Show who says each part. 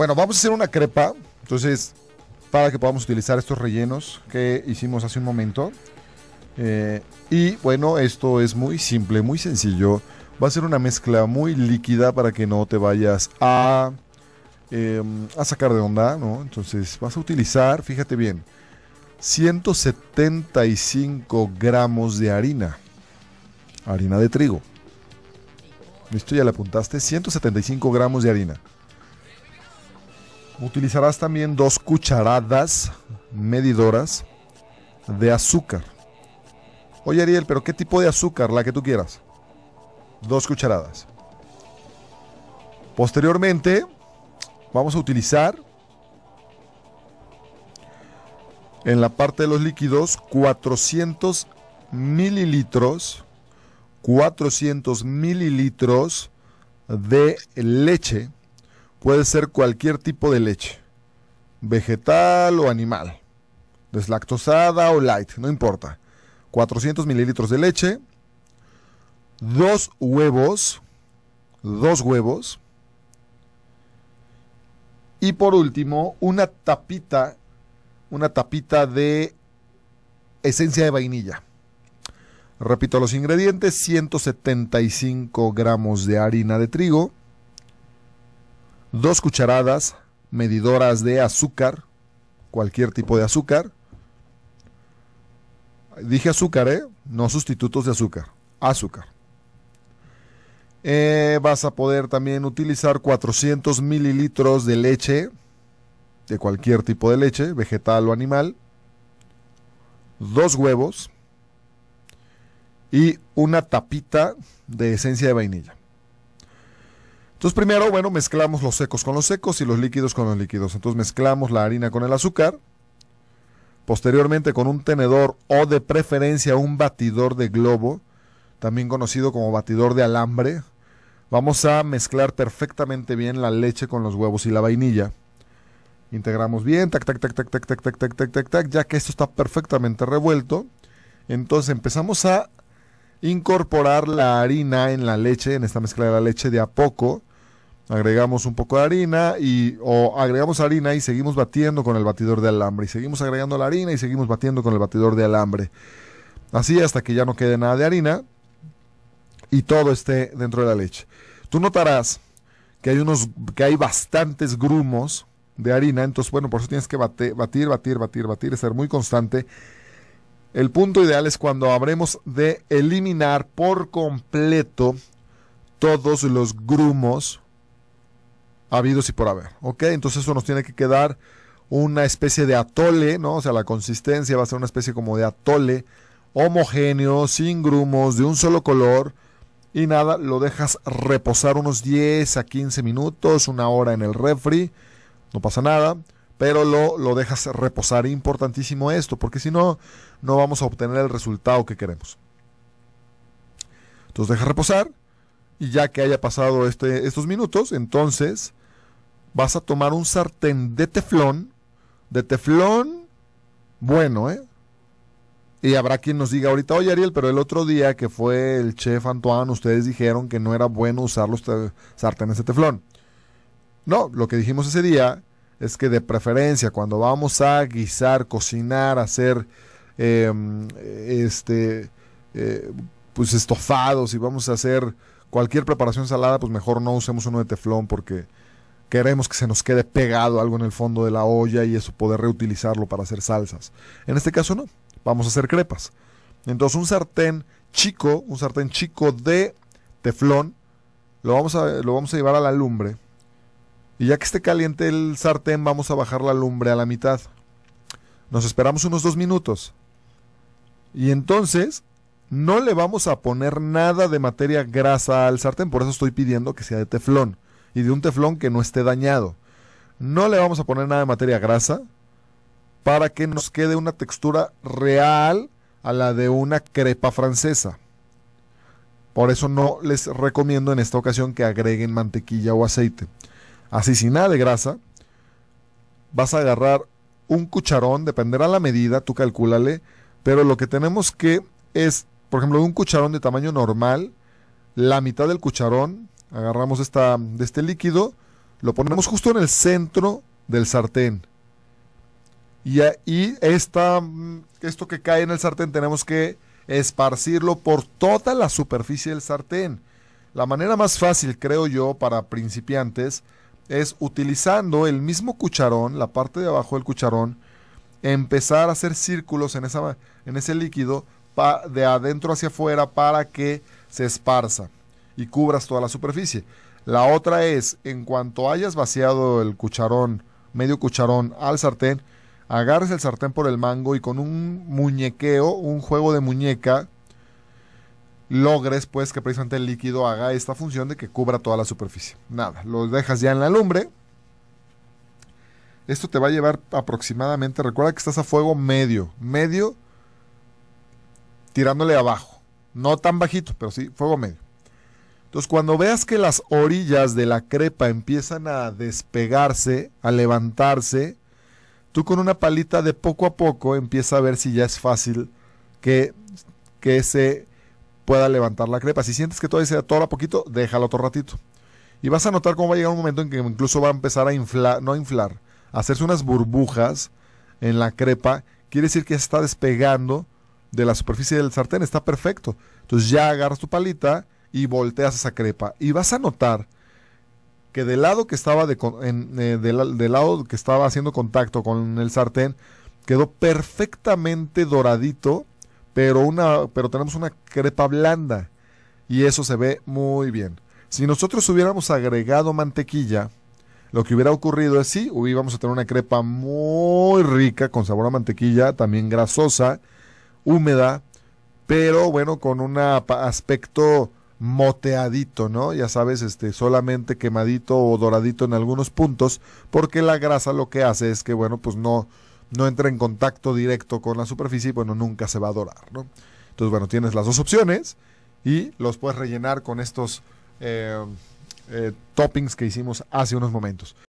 Speaker 1: Bueno, vamos a hacer una crepa, entonces, para que podamos utilizar estos rellenos que hicimos hace un momento. Eh, y bueno, esto es muy simple, muy sencillo. Va a ser una mezcla muy líquida para que no te vayas a, em, a sacar de onda, ¿no? Entonces vas a utilizar, fíjate bien, 175 gramos de harina. Harina de trigo. Listo, ya le apuntaste. 175 gramos de harina. Utilizarás también dos cucharadas medidoras de azúcar. Oye Ariel, pero ¿qué tipo de azúcar? La que tú quieras. Dos cucharadas. Posteriormente, vamos a utilizar en la parte de los líquidos 400 mililitros, 400 mililitros de leche puede ser cualquier tipo de leche, vegetal o animal, deslactosada o light, no importa. 400 mililitros de leche, dos huevos, dos huevos, y por último, una tapita, una tapita de esencia de vainilla. Repito los ingredientes, 175 gramos de harina de trigo, Dos cucharadas medidoras de azúcar, cualquier tipo de azúcar. Dije azúcar, ¿eh? No sustitutos de azúcar, azúcar. Eh, vas a poder también utilizar 400 mililitros de leche, de cualquier tipo de leche, vegetal o animal, dos huevos y una tapita de esencia de vainilla. Entonces primero, bueno, mezclamos los secos con los secos y los líquidos con los líquidos. Entonces mezclamos la harina con el azúcar. Posteriormente con un tenedor o de preferencia un batidor de globo, también conocido como batidor de alambre, vamos a mezclar perfectamente bien la leche con los huevos y la vainilla. Integramos bien, tac, tac, tac, tac, tac, tac, tac, tac, tac, tac, tac, ya que esto está perfectamente revuelto. Entonces empezamos a incorporar la harina en la leche, en esta mezcla de la leche de a poco, agregamos un poco de harina y o agregamos harina y seguimos batiendo con el batidor de alambre y seguimos agregando la harina y seguimos batiendo con el batidor de alambre. Así hasta que ya no quede nada de harina y todo esté dentro de la leche. Tú notarás que hay unos que hay bastantes grumos de harina, entonces bueno, por eso tienes que batir, batir, batir, batir, ser muy constante. El punto ideal es cuando habremos de eliminar por completo todos los grumos habidos y por haber. ¿Ok? Entonces eso nos tiene que quedar una especie de atole, ¿no? O sea, la consistencia va a ser una especie como de atole homogéneo, sin grumos, de un solo color. Y nada, lo dejas reposar unos 10 a 15 minutos, una hora en el refri. No pasa nada pero lo, lo, dejas reposar. Importantísimo esto, porque si no, no vamos a obtener el resultado que queremos. Entonces deja reposar y ya que haya pasado este, estos minutos, entonces vas a tomar un sartén de teflón, de teflón bueno, ¿eh? Y habrá quien nos diga ahorita, oye Ariel, pero el otro día que fue el chef Antoine, ustedes dijeron que no era bueno usar los sartenes de teflón. No, lo que dijimos ese día es que de preferencia cuando vamos a guisar, cocinar, hacer em, este, eh, pues estofados y vamos a hacer cualquier preparación salada, pues mejor no usemos uno de teflón porque Queremos que se nos quede pegado algo en el fondo de la olla y eso poder reutilizarlo para hacer salsas. En este caso no, vamos a hacer crepas. Entonces un sartén chico, un sartén chico de teflón, lo vamos a, lo vamos a llevar a la lumbre. Y ya que esté caliente el sartén, vamos a bajar la lumbre a la mitad. Nos esperamos unos dos minutos. Y entonces no le vamos a poner nada de materia grasa al sartén, por eso estoy pidiendo que sea de teflón y de un teflón que no esté dañado. No le vamos a poner nada de materia grasa para que nos quede una textura real a la de una crepa francesa. Por eso no les recomiendo en esta ocasión que agreguen mantequilla o aceite. Así sin nada de grasa, vas a agarrar un cucharón, dependerá la medida, tú calculale, pero lo que tenemos que es, por ejemplo, un cucharón de tamaño normal, la mitad del cucharón Agarramos esta, de este líquido, lo ponemos justo en el centro del sartén. Y, ahí esta, mm, esto que cae en el sartén tenemos que esparcirlo por toda la superficie del sartén. La manera más fácil, creo yo, para principiantes es utilizando el mismo cucharón, la parte de abajo del cucharón, empezar a hacer círculos en, esa, en ese líquido de adentro hacia afuera para que se esparza y cubras toda la superficie. La otra es, en cuanto hayas vaciado el cucharón, medio cucharón al sartén, agarres el sartén por el mango y con un muñequeo, un juego de muñeca, logres pues que precisamente el líquido haga esta función de que cubra toda la superficie. Nada, lo dejas ya en la lumbre. Esto te va a llevar aproximadamente, recuerda que estás a fuego medio, medio tirándole abajo, no tan bajito, pero sí fuego medio. Entonces, cuando veas que las orillas de la crepa empiezan a despegarse, a levantarse, tú con una palita de poco a poco empieza a ver si ya es fácil que, que se pueda levantar la crepa. Si sientes que todavía se a poquito, déjalo otro ratito. Y vas a notar cómo va a llegar un momento en que incluso va a empezar a inflar, no a inflar, a hacerse unas burbujas en la crepa. Quiere decir que se está despegando de la superficie del sartén, está perfecto. Entonces ya agarras tu palita y volteas esa crepa. Y vas a notar que del lado que estaba de, eh, del, lado que estaba haciendo contacto con el sartén quedó perfectamente doradito, pero una pero tenemos una crepa blanda y eso se ve muy bien. Si nosotros hubiéramos agregado mantequilla, lo que hubiera ocurrido es sí, íbamos a tener una crepa muy rica con sabor a mantequilla, también grasosa, húmeda, pero bueno, con un aspecto moteadito, ¿no? Ya sabes, este, solamente quemadito o doradito en algunos puntos, porque la grasa lo que hace es que, bueno, pues no, no entra en contacto directo con la superficie y, bueno, nunca se va a dorar, ¿no? Entonces, bueno, tienes las dos opciones y los puedes rellenar con estos eh, eh, toppings que hicimos hace unos momentos.